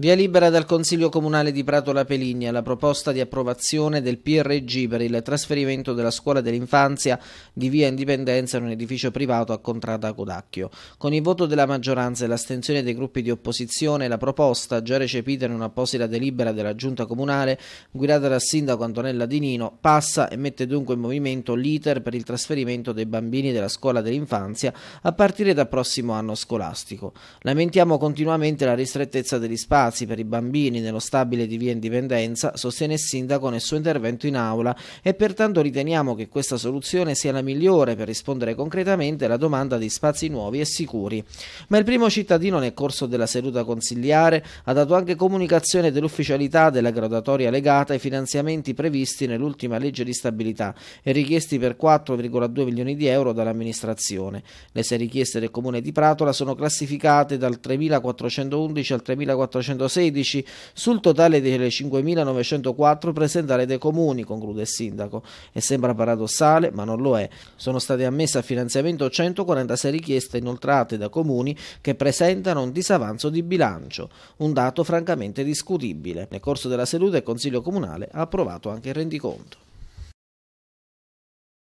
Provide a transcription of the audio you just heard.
Via libera dal Consiglio Comunale di Prato La Peligna la proposta di approvazione del PRG per il trasferimento della scuola dell'infanzia di Via Indipendenza in un edificio privato a Contrada Codacchio. Con il voto della maggioranza e l'astensione dei gruppi di opposizione, la proposta, già recepita in un'apposita delibera della Giunta Comunale, guidata dal sindaco Antonella Di Nino, passa e mette dunque in movimento l'iter per il trasferimento dei bambini della scuola dell'infanzia a partire dal prossimo anno scolastico. Lamentiamo continuamente la ristrettezza degli spazi spazi per i bambini nello stabile di via Indipendenza, sostiene il sindaco nel suo intervento in aula e pertanto riteniamo che questa soluzione sia la migliore per rispondere concretamente alla domanda di spazi nuovi e sicuri. Ma il primo cittadino nel corso della seduta consigliare ha dato anche comunicazione dell'ufficialità della graduatoria legata ai finanziamenti previsti nell'ultima legge di stabilità e richiesti per 4,2 milioni di euro dall'amministrazione. Le sei richieste del comune di Pratola sono classificate dal 3.411 al 3411 516 sul totale delle 5.904 presentate dai comuni, conclude il sindaco. E sembra paradossale, ma non lo è. Sono state ammesse a finanziamento 146 richieste inoltrate da comuni che presentano un disavanzo di bilancio, un dato francamente discutibile. Nel corso della seduta il Consiglio Comunale ha approvato anche il rendiconto.